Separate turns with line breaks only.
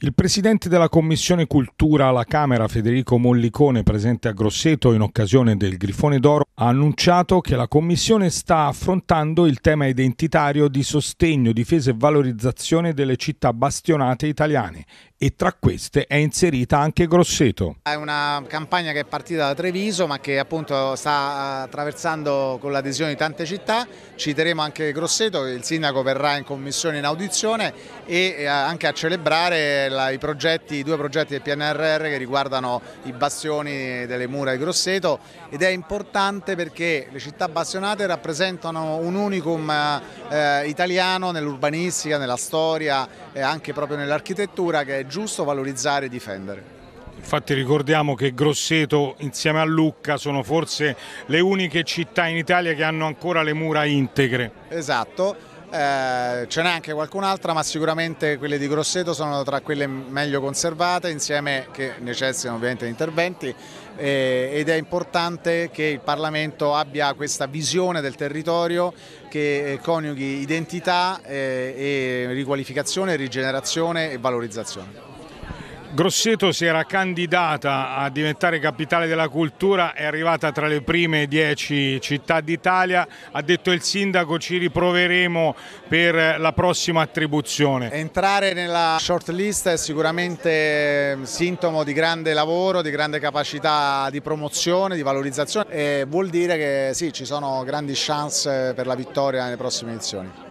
Il presidente della Commissione Cultura alla Camera, Federico Mollicone, presente a Grosseto in occasione del Grifone d'Oro, ha annunciato che la Commissione sta affrontando il tema identitario di sostegno, difesa e valorizzazione delle città bastionate italiane e tra queste è inserita anche Grosseto.
È una campagna che è partita da Treviso ma che appunto sta attraversando con l'adesione di tante città, citeremo anche Grosseto, il sindaco verrà in commissione in audizione e eh, anche a celebrare i, progetti, i due progetti del PNRR che riguardano i bastioni delle mura di Grosseto ed è importante importante perché le città bastionate rappresentano un unicum eh, italiano nell'urbanistica, nella storia e anche proprio nell'architettura che è giusto valorizzare e difendere.
Infatti ricordiamo che Grosseto insieme a Lucca sono forse le uniche città in Italia che hanno ancora le mura integre.
Esatto, eh, ce n'è anche qualcun'altra ma sicuramente quelle di Grosseto sono tra quelle meglio conservate insieme che necessitano ovviamente di interventi eh, ed è importante che il Parlamento abbia questa visione del territorio che eh, coniughi identità eh, e riqualificazione, rigenerazione e valorizzazione.
Grosseto si era candidata a diventare capitale della cultura, è arrivata tra le prime dieci città d'Italia, ha detto il sindaco ci riproveremo per la prossima attribuzione. Entrare nella shortlist è
sicuramente ehm, sintomo di grande lavoro, di grande capacità di promozione, di valorizzazione e vuol dire che sì, ci sono grandi chance per la vittoria nelle prossime edizioni.